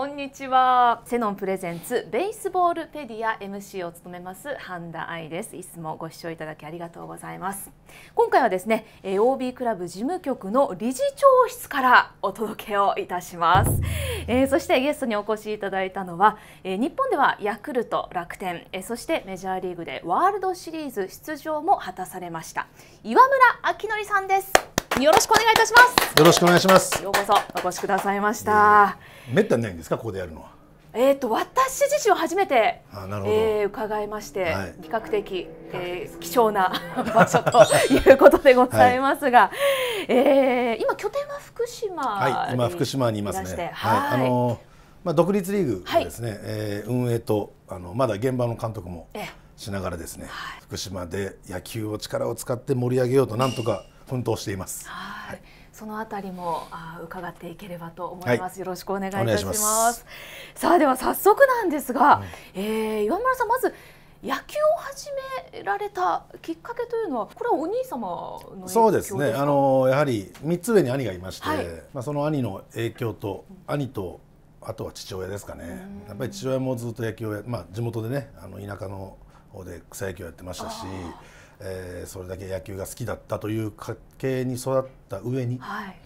こんにちはセノンプレゼンツベースボールペディア MC を務めます半田愛ですいつもご視聴いただきありがとうございます今回はですね OB クラブ事務局の理事長室からお届けをいたします、えー、そしてゲストにお越しいただいたのは、えー、日本ではヤクルト楽天、えー、そしてメジャーリーグでワールドシリーズ出場も果たされました岩村明則さんですよろしくお願いいたしますよろしくお願いしますようこそお越しくださいました、めったにないんですかここでやるのはえーと、私自身は初めてあえー、伺いまして、はい、比較的、えー、貴重な 場所ということでございますが、はい、えー、今拠点は福島はい、今福島にいますね。はい、あのー、まあ、独立リーグですね、はい、えー、運営とあのまだ現場の監督もしながらですね、はい、福島で野球を力を使って盛り上げようとなんとか奮闘しています。はい。そのあたりもあ伺っていければと思います、はい、よろしくお願いいたしますさあでは早速なんですが、うん、えー、岩村さんまず野球を始められたきっかけというのはこれはお兄様のそうですねあのやはり三つ上に兄がいまして、はい、まあ、その兄の影響と、兄とあとは父親ですかね、うん、やっぱり父親もずっと野球をまあ、地元でねあの田舎の方で草野球をやってましたしえー、それだけ野球が好きだったという家系に育った上に、はい、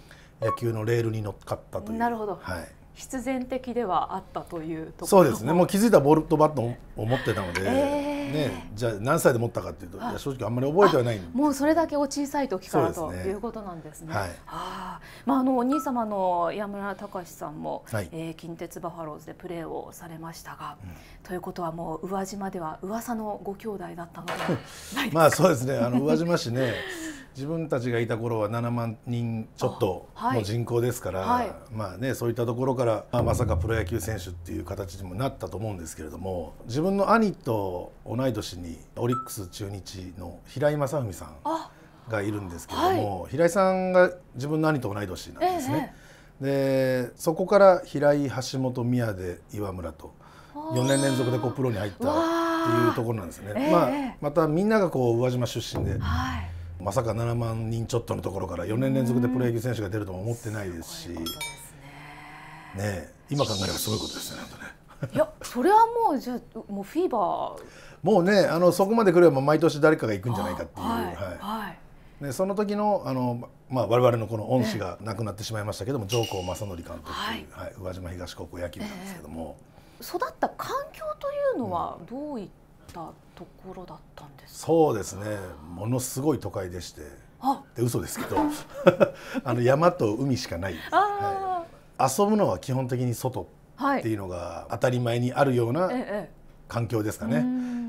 野球のレールに乗っかったという。なるほど、はい必然的ではあったというところそうですねもう気づいたボールとバットを持ってたので、えーね、じゃあ何歳で持ったかっていうと、はい、いや正直あんまり覚えてはないもうそれだけお小さい時から、ね、ということなんですね。はい、あまああのお兄様の山村隆さんも、はい、えー、近鉄バファローズでプレーをされましたが、うん、ということはもう宇和島では噂のご兄弟だったので まあそうですねあの宇和島市ね 自分たちがいた頃は7万人ちょっとの人口ですから、はい、まあね、そういったところから、まあ、まさかプロ野球選手っていう形にもなったと思うんですけれども自分の兄とお同い年にオリックス中日の平井正文さんがいるんですけれども、はい、平井さんが自分の兄と同い年なんですね。えでそこから平井橋本宮で岩村と4年連続でこうプロに入ったっていうところなんですね。え、まあ、またみんながこう宇和島出身で、はい、まさか7万人ちょっとのところから4年連続でプロ野球選手が出るとも思ってないですし。ね今考えればすごいことですね。いやそれはもうじゃもうフィーバーもうねあのそこまで来れば毎年誰かが行くんじゃないかっていう。はいでその時のあの、まあ、我々のこの恩師が亡くなってしまいましたけども、上皇正則監督という、はいはい、宇和島東高校野球なんですけども、えー、育った環境というのはどういったところだったんですか、うん、そうですねものすごい都会でしてで嘘ですけど あの山と海しかない、はい、遊ぶのは基本的に外っていうのが当たり前にあるような環境ですかね。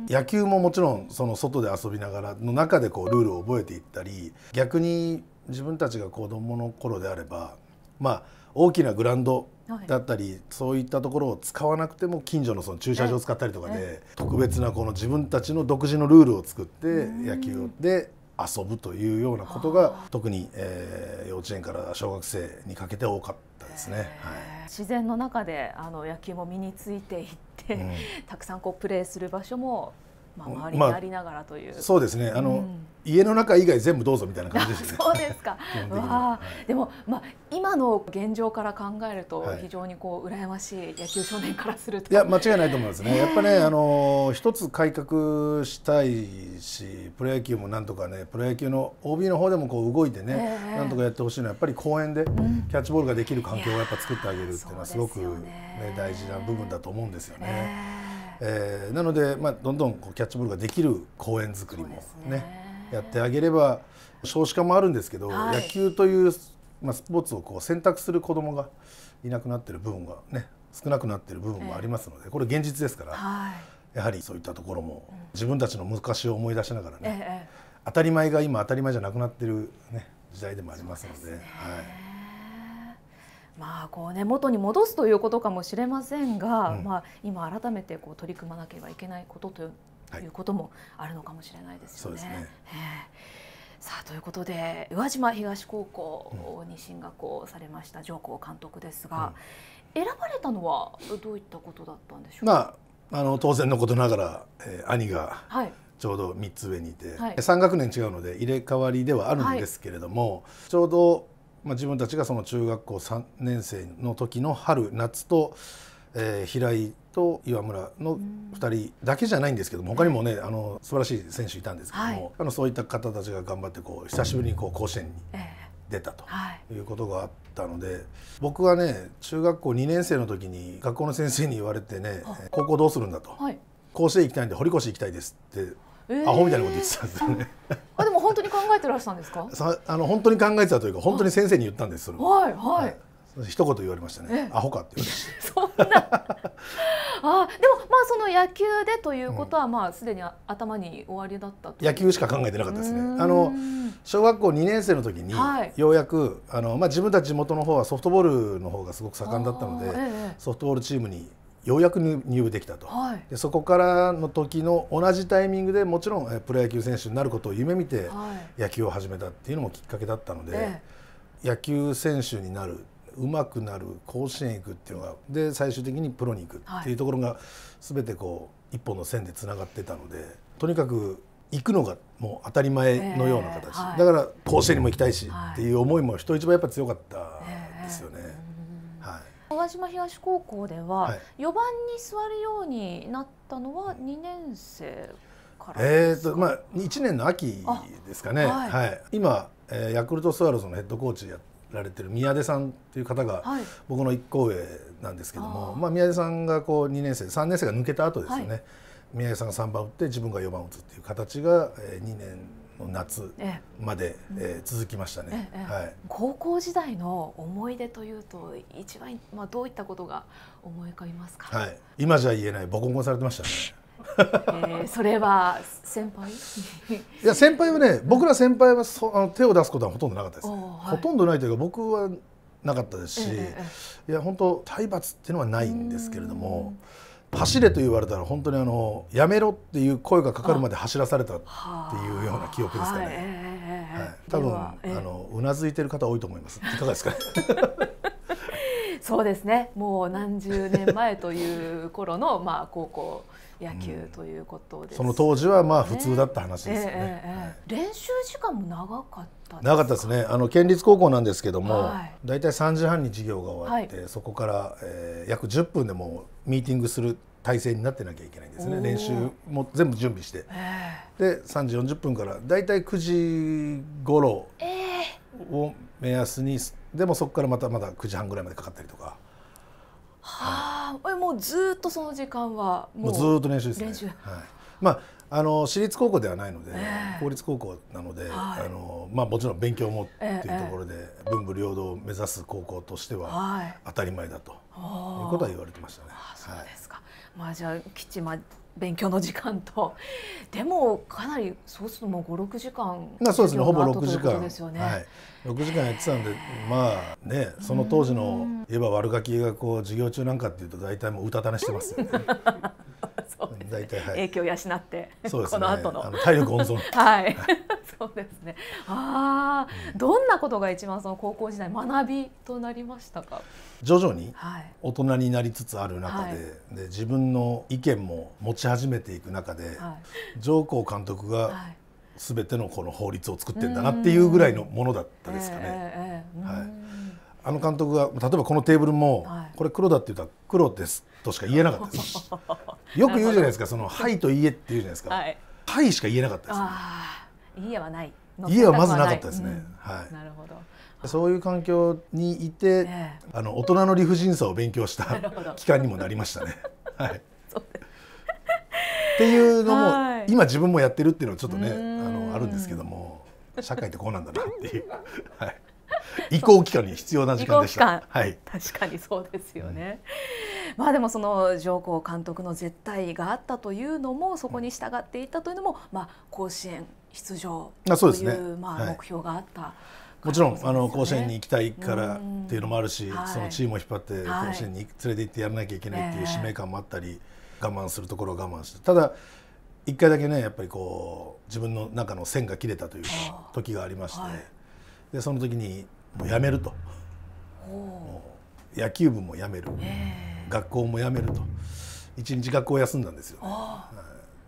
野球ももちろんその外で遊びながらの中でこうルールを覚えていったり逆に自分たちが子どもの頃であればまあ大きなグラウンドだったり、そういったところを使わなくても近所のその駐車場を使ったりとかで特別なこの自分たちの独自のルールを作って野球で遊ぶというようなことが特に、え幼稚園から小学生にかけて多かった。ですね、はい、自然の中であの野球も身についていって、うん、たくさんこうプレーする場所もまあ、周りにありながらという、まあ、そうですねあの、うん、家の中以外全部どうぞみたいな感じですねそうですか はい、でも、まあ、今の現状から考えると非常にこう、羨ましい野球少年からするといや間違いないと思いますね やっぱねあの一つ改革したいしプロ野球もなんとかねプロ野球の OB の方でもこう動いてねなんとかやってほしいのはやっぱり公園でキャッチボールができる環境をやっぱ作ってあげるっていうのはすごくね、ね大事な部分だと思うんですよね。えー、なので、まあ、どんどんこうキャッチボールができる公園作りもね、ね、やってあげれば少子化もあるんですけど、はい、野球という、まあ、スポーツをこう選択する子どもがいなくなっている部分がね少なくなっている部分もありますので、これ現実ですから、はい、やはりそういったところも自分たちの昔を思い出しながらね、当たり前が今当たり前じゃなくなっている、ね、時代でもありますので。でね、はいまあこうね元に戻すということかもしれませんが、うん、まあ今改めてこう取り組まなければいけないことというはい、いうこともあるのかもしれないですよね。ねさあということで宇和島東高校に進学をされました上皇監督ですが、うん、選ばれたのはどういったことだったんでしょうか。まああの当然のことながら、えー、兄が、はいちょうど3つ上にいて、はい、3学年違うので入れ替わりではあるんですけれども、はい、ちょうどまあ、自分たちがその中学校3年生の時の春夏と、えー、平井と岩村の2人だけじゃないんですけども他にもねあの素晴らしい選手いたんですけども、はい、あのそういった方たちが頑張ってこう久しぶりにこう甲子園に出たということがあったので僕はね中学校2年生の時に学校の先生に言われてね「高校どうするんだ」と「甲子園行きたいんで堀越行きたいです」ってアホみたいなこと言ってたんですよね、本当に考えてらしたんですか。さあの本当に考えてたというか本当に先生に言ったんです。はいはい。一言言われましたね。アホかって言われました。あ、でもまあその野球でということはまあすでに頭に終わりだった野球しか考えてなかったですね。あの小学校2年生の時にようやく、あのまあ自分たち地元の方はソフトボールの方がすごく盛んだったので、ソフトボールチームにようやく入部できたと、はい、でそこからの時の同じタイミングでもちろんプロ野球選手になることを夢見て野球を始めたっていうのもきっかけだったので、はい、野球選手になるうまくなる甲子園行くっていうのがで最終的にプロに行くっていうところが全てこう一本の線でつながってたのでとにかく行くのがもう当たり前のような形、えーはい、だから甲子園にも行きたいしっていう思いも人一倍やっぱ強かったですよね。えー川島東高校では、4番に座るようになったのは2年生からえっ、ー、とまあ1年の秋ですかね。はい、はい、今、えー、ヤクルトスワローズのヘッドコーチやられてる宮出さんという方が僕の一行上なんですけども、はい、あまあ宮出さんがこう2年生3年生が抜けた後ですよね。宮出さんが3番打って自分が4番打つっていう形が2年。の夏まで、ええ続きましたね、ええ、はい、高校時代の思い出というと一番、まあ、どういったことが思い浮かびますか、はい、今じゃ言えないボコボコされてましたねえー、それは先輩 いや先輩はね僕ら先輩はそあの手を出すことはほとんどなかったです、ねはい、ほとんどないというか僕はなかったですし、ええ、いや本当体罰っていうのはないんですけれども。え走れと言われたら本当にあのやめろっていう声がかかるまで走らされたっていうような記憶ですかね。はい、多分あのうなずいてる方多いと思います。いかがですか、そうですね。もう何十年前という頃のまあ高校野球ということです、ねうん、その当時はまあ普通だった話ですよね。練習時間も長かった。ったなかったですねあの県立高校なんですけども、大体3時半に授業が終わって、そこから、えー、約10分でもミーティングする体制になってなきゃいけないんですね練習も全部準備して、で3時40分から大体9時頃を目安に、でもそこからまたまだ9時半ぐらいまでかかったりとか。はあ、はい、もうずっとその時間はもうずっと練習ですね。はい、まああの私立高校ではないので、えー、公立高校なので、はい、あのまあ、もちろん勉強もっていうところで、文武両道を目指す高校としては当たり前だと、はい、いうことは言われてましたね。そうですか、はい、まあ、じゃ基地ま勉強の時間と でもかなりそうするともう56時間まあそうですねほぼ6時間ですよね、はい、6時間やってたんでまあねその当時のいえば悪ガキがこう授業中なんかっていうと大体もううたた寝してますよね。そうです、ね、はい、影響を養って、ね、この後のあの体力温存 はい、そうですねああ、うん、どんなことが一番その高校時代学びとなりましたか徐々に大人になりつつある中ではい、で自分の意見も持ち始めていく中で、上皇監督が全てのこの法律を作ってんだなっていうぐらいのものだったですかね。ええはいあの監督が例えばこのテーブルも、はい、これ黒だって言ったら黒ですとしか言えなかったです。よく言うじゃないですかその「はい」と「いえ」って言うじゃないですか「はい」はいしか言えなかったですね。いいえはない家はまずなかったですね、うん、はいなるほどそういう環境にいて、ね、あの大人の理不尽さを勉強した期間にもなりましたね。はい、っていうのも、はい、今自分もやってるっていうのはちょっとねあのあるんですけども社会ってこうなんだなっていう。はい 移行期間に必要な時間でした。はい、確かにそうですよね。うん、まあでもその上皇監督の絶対があったというのもそこに従っていたというのも、まあ甲子園出場という、ね、まあ目標があった。はいもちろん、あの甲子園に行きたいからっていうのもあるし、そのチームを引っ張って甲子園に連れて行ってやらなきゃいけないっていう使命感もあったり、我慢するところを我慢してただ一回だけねやっぱりこう自分の中の線が切れたという時がありまして、でその時にもう辞めると野球部も辞める、学校も辞めると一日学校休んだんですよ、ね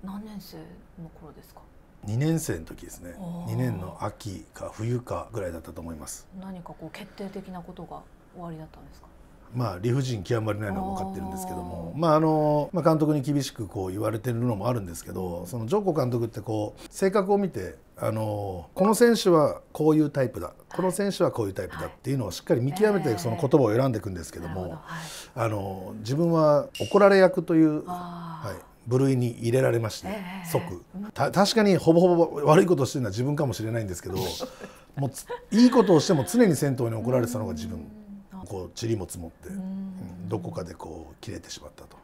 何年生の頃ですか2年生の時ですね2年の秋か冬かぐらいだったと思います何かこう決定的なことが終わりだったんですかまあ理不尽極まりないのは分かってるんですけどまああのまあ、監督に厳しくこう言われてるのもあるんですけどそのジョコ監督ってこう性格を見てあのこの選手はこういうタイプだこの選手はこういうタイプだっていうのをしっかり見極めてその言葉を選んでいくんですけども、あの自分は怒られ役という、はい、部類に入れられまして、即確かにほぼほぼ悪いことをしてるのは自分かもしれないんですけどもういいことをしても常に先頭に怒られてたのが自分。こう塵も積もって、どこかでこう切れてしまったと、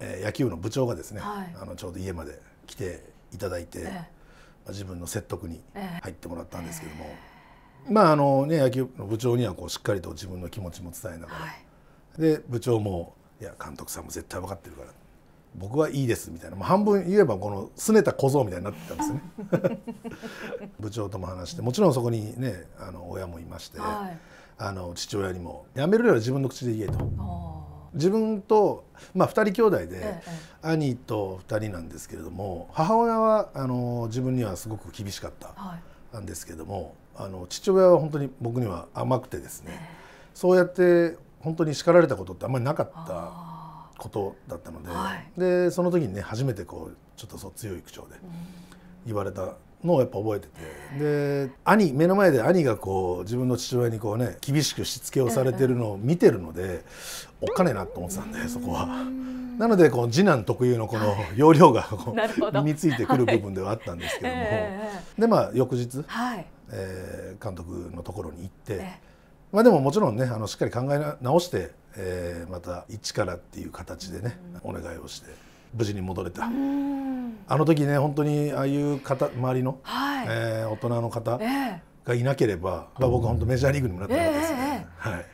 えー、野球部の部長がですね、はい、あのちょうど家まで来ていただいて、えー、まあ、自分の説得に入ってもらったんですけども、えー、まああのね野球部の部長にはこうしっかりと自分の気持ちも伝えながら、はい、で部長も「いや監督さんも絶対分かってるから」僕はいいですみたいなもう半分言えばこの拗ねた小僧みたいになってたんですね 部長とも話してもちろんそこにねあの親もいまして、はいあの父親にも「やめるよりは自分の口で言え」と。自分と、まあ、2人兄弟で、兄と2人なんですけれども母親はあの自分にはすごく厳しかったんですけども、あの父親は本当に僕には甘くてですね、そうやって本当に叱られたことってあんまりなかったことだったので,、でその時にね初めてこうちょっとそう強い口調で言われたのをやっぱ覚えててで兄目の前で兄がこう自分の父親にこうね厳しくしつけをされてるのを見てるのでおっかねえなと思ってたんでそこは。なのでこう次男特有のこの要領がこう身についてくる部分ではあったんですけども、でまあ翌日、はえ監督のところに行って、まあ、でももちろんねあのしっかり考え直して、えまた一からっていう形でねお願いをして。無事に戻れた、うん、あの時ね本当にああいう方周りの、はい、えー、大人の方がいなければ、えー、僕は本当メジャーリーグにもなってなかったですね。えーえー、はい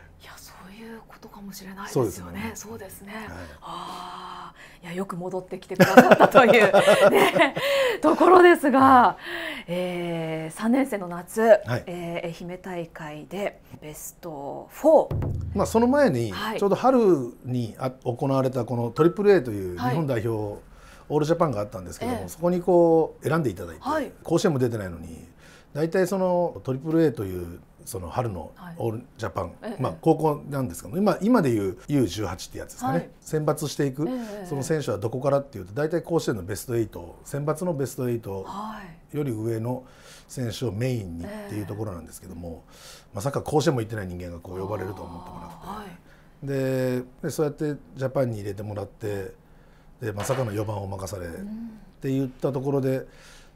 ことかもしれないですよね。そうですね。すねはい、ああ、いやよく戻ってきてくださったという ね、ところですが、えー、3年生の夏、はい、えー、愛媛大会でベスト4。まあその前に、ちょうど春にあ行われたこのトリプル A という日本代表、オールジャパンがあったんですけども、そこにこう選んでいただいて、甲子園も出てないのに大体そのトリプル A というその春のオールジャパン、はい、まあ、高校なんですけど今今でいう U18 ってやつですかね、はい、選抜していく、その選手はどこからっていうと大体甲子園のベスト8選抜のベスト8より上の選手をメインにっていうところなんですけども、まさか甲子園も行ってない人間がこう呼ばれると思ってもらって。でそうやってジャパンに入れてもらってでまさかの4番を任され、って言ったところで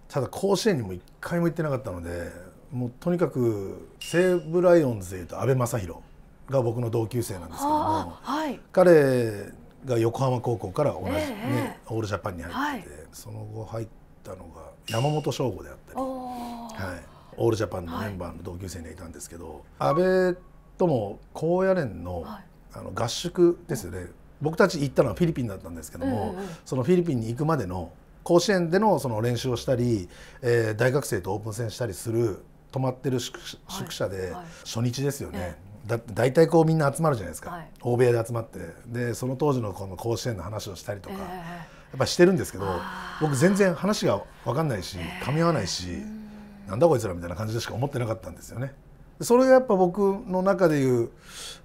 ただ甲子園にも1回も行ってなかったのでもうとにかく西武ライオンズでいうと阿部正弘が僕の同級生なんですけども、はい、彼が横浜高校から同じ、えー、ねオールジャパンに入ってて、はい、その後入ったのが山本翔吾であったり、はい、オールジャパンのメンバーの同級生にいたんですけど、はい、安倍とも高野連の,、あの合宿ですよね、僕たち行ったのはフィリピンだったんですけども、うんうん、そのフィリピンに行くまでの甲子園でのその練習をしたり、えー、大学生とオープン戦したりする泊まってる宿舎で、初日ですよね、はいはいだ大体こうみんな集まるじゃないですか、はい、大部で集まってでその当時のこの甲子園の話をしたりとか、えー、やっぱしてるんですけど僕全然話が分かんないし噛み合わないし、えー、なんだこいつらみたいな感じでしか思ってなかったんですよね。それがやっぱ僕の中でいう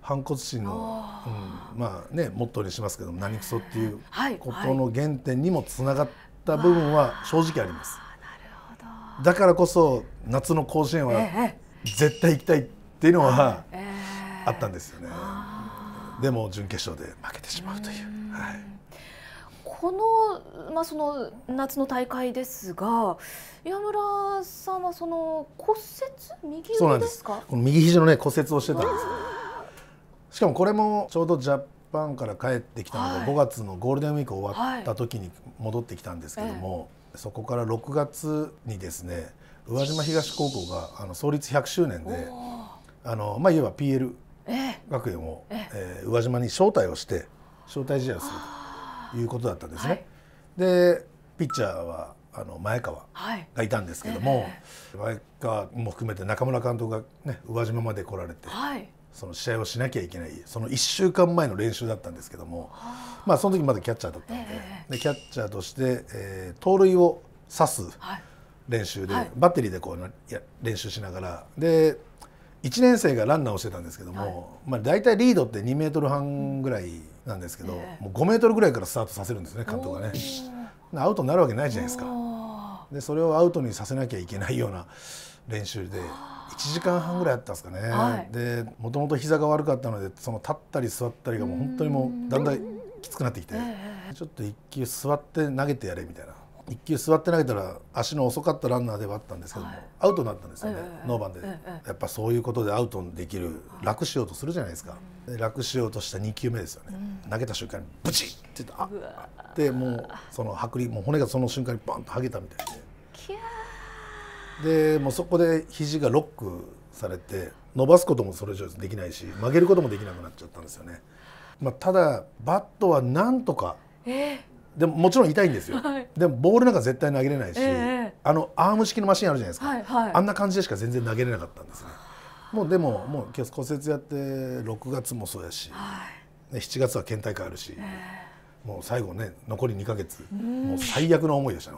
反骨心の、うん、まあねモットーにしますけど何クソっていうことの原点にもつながった部分は正直あります。だからこそ夏の甲子園は絶対行きたいっていうのはあったんですよね。でも準決勝で負けてしまうという。うはい、この,、まあ、その夏の大会ですが岩村さんはその骨折右そうなんですこの右肘の、ね、骨折をしてたんです。しかもこれもちょうどジャパンから帰ってきたのが、はい、5月のゴールデンウィーク終わった時に戻ってきたんですけども、はいそこから6月にですね宇和島東高校があの創立100周年であの、まあ、いわば PL 学園を、ええー、宇和島に招待をして招待試合をするということだったんですね。はい、でピッチャーはあの前川がいたんですけども、はいえー、前川も含めて中村監督が、ね、宇和島まで来られて、はい、その試合をしなきゃいけないその1週間前の練習だったんですけども、まあ、その時まだキャッチャーだったんでえー、でキャッチャーとして、えー、盗塁を刺す練習で、はい、バッテリーでこうや練習しながらで1年生がランナーをしてたんですけども、はいまあ、大体リードって2メートル半ぐらいなんですけど、えー、もう5メートルぐらいからスタートさせるんですね監督がね。アウトになるわけないじゃないですか。でそれをアウトにさせなきゃいけないような練習で1時間半ぐらいあったんですかね、はい、でもともと膝が悪かったのでその立ったり座ったりがもう本当にもうだんだんきつくなってきて、ちょっと1球座って投げてやれみたいな1球座って投げたら足の遅かったランナーではあったんですけども、はい、アウトになったんですよね、えー、ノーバンで、えやっぱそういうことでアウトできる楽しようとするじゃないですか、うん、楽しようとした2球目ですよね、うん、投げた瞬間にブチッって言ってあっでもうその剥離もう骨がその瞬間にバンとはげたみたいで。でもうそこで肘がロックされて伸ばすこともそれ以上できないし曲げることもできなくなっちゃったんですよね。まあ、ただバットはなんとか、えー、でももちろん痛いんですよ、はい、でもボールなんか絶対投げれないし、えー、あのアーム式のマシンあるじゃないですか、はいはい、あんな感じでしか全然投げれなかったんですね。もうでももう今日骨折やって6月もそうやし、はい、7月は県大会あるし、えー、もう最後ね残り2か月もう最悪の思いでしたね。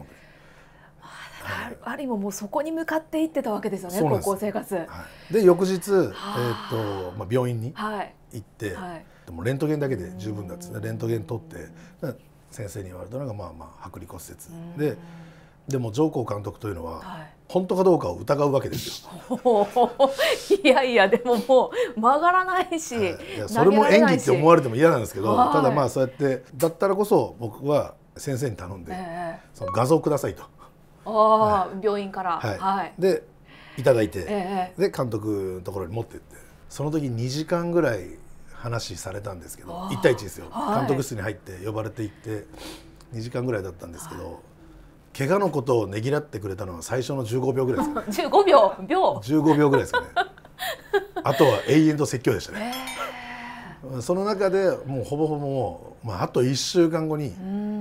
ある意味もうそこに向かっていってたわけですよね高校生活。はい、で翌日、えーとまあ、病院に行って、はい、でもレントゲンだけで十分だっつってレントゲン取って先生に言われたのがまあまあ剥離骨折で。でも上皇監督というのは、はい、本当かどうかを疑うわけですよ。いやいやでももう曲がらないし、はい、それも演技って思われても嫌なんですけど、はい、ただまあそうやってだったらこそ僕は先生に頼んで、えー、その画像くださいと。はい、病院から、はいはい、でいただいて、えで監督のところに持ってってその時2時間ぐらい話されたんですけど1対1ですよ、はい、監督室に入って呼ばれていって2時間ぐらいだったんですけど、はい、怪我のことをねぎらってくれたのは最初の15秒ぐらいですかね15 秒秒15秒ぐらいですかねあとは永遠と説教でしたね。えーその中でもうほぼほぼもう、まあ、あと1週間後に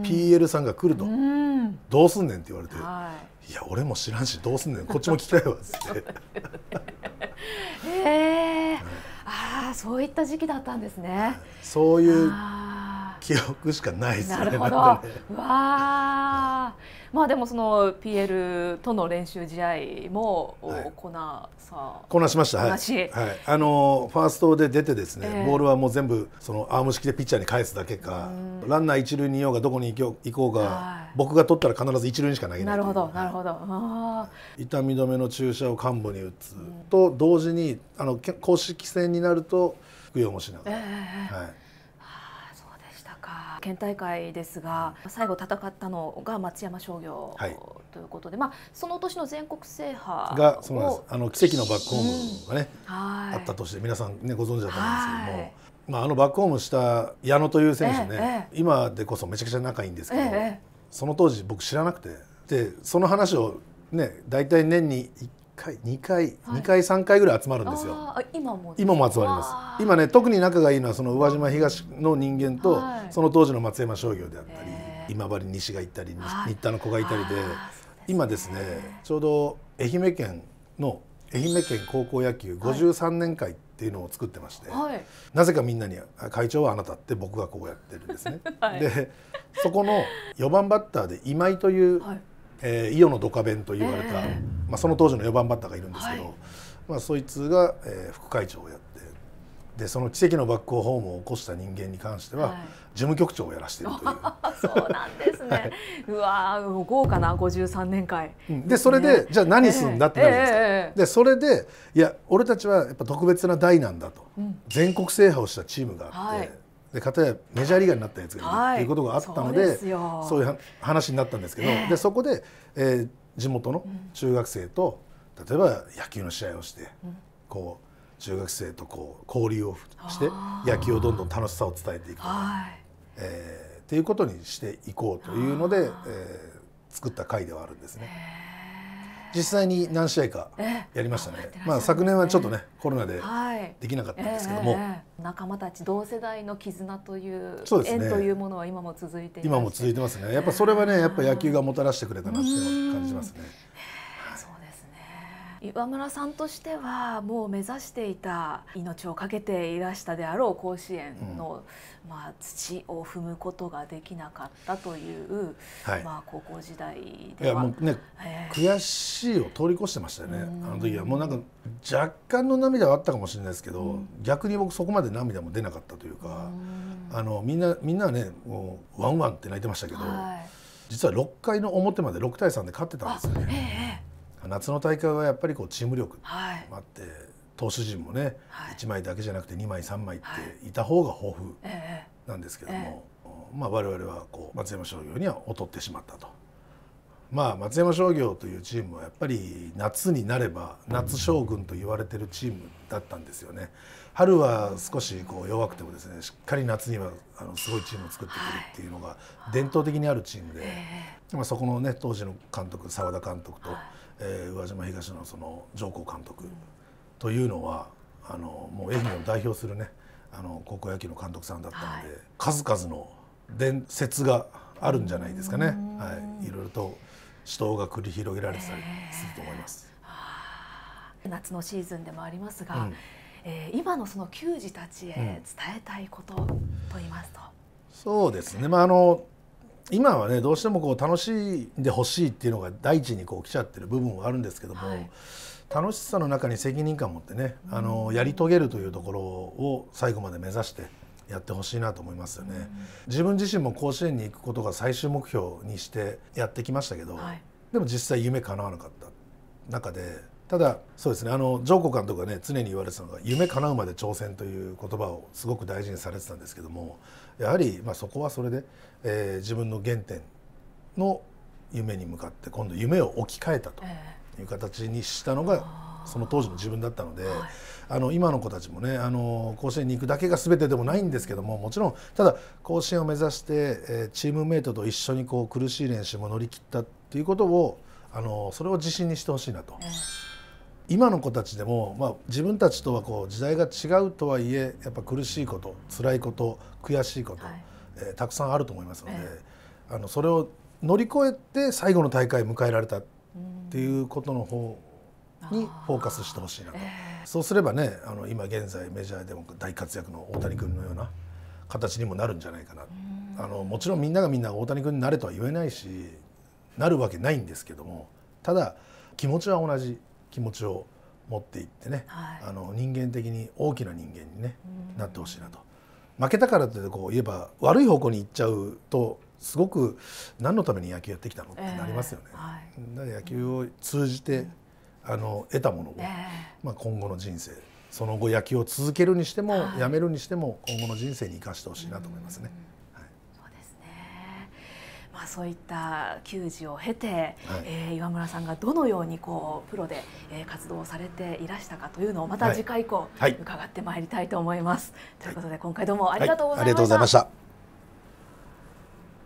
PL さんが来ると「どうすんねん」って言われて「はい、いや俺も知らんしどうすんねんこっちも聞きたいわ」っつって。えはい、ああそういった時期だったんですね。そういう記憶しかないですね。なるほど。わあ。まあでもその PL との練習試合もこなさ、こなしました。はい。はいあのファーストで出てですね、ボールはもう全部そのアーム式でピッチャーに返すだけか、ランナー一塁にいようがどこに行こうが、僕が取ったら必ず一塁にしか投げないなるほど、なるほど。あ痛み止めの注射を幹部に打つと同時にあの公式戦になると服用もしながら。はい。県大会ですが最後戦ったのが松山商業、はい、ということで、まあ、その年の全国制覇がそうなんですあの奇跡のバックホームがね、うん、あった年で皆さん、ね、ご存知だと思うんですけども。まあ、あのバックホームした矢野という選手ね、ええ、今でこそめちゃくちゃ仲いいんですけど、え、その当時僕知らなくてでその話をね大体年に1回2回、はい、2回3回ぐらい集まるんですよ今も今も集まります今ね特に仲がいいのはその宇和島東の人間と、はい、その当時の松山商業であったり、えー、今治西が行ったり、新田の子がいたりで、ね、今ですねちょうど愛媛県の愛媛県高校野球53年会っていうのを作ってまして、はい、なぜかみんなに「会長はあなた」って僕がこうやってるんですね。でそこの4番バッターで今井という、えー、伊予のドカベンと言われた、えー、まあ、その当時の4番バッターがいるんですけど、はい、まあ、そいつが、えー、副会長をやってでその奇跡のバックホームを起こした人間に関しては、はい、事務局長をやらしているという そうなんですね、はい、うわ豪華な53年会、でそれで、ね、じゃあ何すんだってなるんですか、えー、でそれでいや俺たちはやっぱ特別な代なんだと、うん、全国制覇をしたチームがあって。で片やメジャーリーガーになったやつがいる、っい、いうことがあったのでそういう話になったんですけど、えー、でそこで、えー、地元の中学生と、うん、例えば野球の試合をして、うん、こう中学生とこう交流をして野球をどんどん楽しさを伝えていくとか、はい、えー、っていうことにしていこうというので、えー、作った回ではあるんですね。えー実際に何試合かやりましたね。まあ昨年はちょっとねコロナでできなかったんですけども、仲間たち同世代の絆という縁というものは今も続いて今も続いてますね。やっぱそれはねやっぱ野球がもたらしてくれたなって感じますね。岩村さんとしてはもう目指していた命を懸けていらしたであろう甲子園の、うん、まあ、土を踏むことができなかったという、はい、まあ、高校時代ではもうね、えー、悔しいを通り越してましたよね、あの時はもうなんか若干の涙はあったかもしれないですけど、うん、逆に僕そこまで涙も出なかったというか、うん、あのみんなみんなはねもうワンワンって泣いてましたけど、はい、実は6回の表まで6対3で勝ってたんですよね。夏の大会はやっぱりこうチーム力もあって、投手陣もね、1枚だけじゃなくて2枚3枚っていた方が豊富なんですけども、まあ、我々はこう松山商業には劣ってしまったと。まあ、松山商業というチームはやっぱり夏になれば夏将軍と言われてるチームだったんですよね春は少しこう弱くてもですねしっかり夏にはあのすごいチームを作ってくるっていうのが伝統的にあるチームで、まあ、そこのね当時の監督澤田監督とえー、宇和島東のその上皇監督というのはあのもう愛媛を代表するねあの高校野球の監督さんだったので、はい、数々の伝説があるんじゃないですかね、はい、いろいろと死闘が繰り広げられてたりすると思います。えー、夏のシーズンでもありますが、うん、えー、今のその球児たちへ伝えたいことと言いますと、うん、そうですね、まあ、あの今はねどうしてもこう楽しんでほしいっていうのが第一にこう来ちゃってる部分はあるんですけども、はい、楽しさの中に責任感を持ってね、うん、あのやり遂げるというところを最後まで目指してやってほしいなと思いますよね、うん、自分自身も甲子園に行くことが最終目標にしてやってきましたけど、はい、でも実際夢叶わなかった中でただそうですねあのジョーコ監督がね常に言われてたのが「夢叶うまで挑戦」という言葉をすごく大事にされてたんですけどもやはりまあそこはそれで、えー、自分の原点の夢に向かって今度夢を置き換えたという形にしたのがその当時の自分だったので、あの今の子たちもねあの甲子園に行くだけが全てでもないんですけどももちろんただ甲子園を目指して、えー、チームメートと一緒にこう苦しい練習も乗り切ったっていうことをあのそれを自信にしてほしいなと。えー今の子たちでも、まあ、自分たちとはこう時代が違うとはいえやっぱ苦しいこと辛いこと悔しいこと、はい、えー、たくさんあると思いますので、えー、あのそれを乗り越えて最後の大会迎えられたっていうことの方にフォーカスしてほしいなと、えー、そうすればねあの今現在メジャーでも大活躍の大谷君のような形にもなるんじゃないかな、あのもちろんみんながみんな大谷君になれとは言えないしなるわけないんですけどもただ気持ちは同じ気持ちを持っていってね、はい、あの人間的に大きな人間に、ね、なってほしいなと。負けたからってこう言えば悪い方向に行っちゃうとすごく何のために野球やってきたのってなりますよね。えーはい、野球を通じて、あの得たものを、えー、まあ、今後の人生その後野球を続けるにしても、はい、やめるにしても今後の人生に生かしてほしいなと思いますね。まあ、そういった球児を経て、はい、えー、岩村さんがどのようにこうプロで、えー、活動されていらしたかというのをまた次回以降、伺ってまいりたいと思います。はい、ということで今回どうもありがとうございました。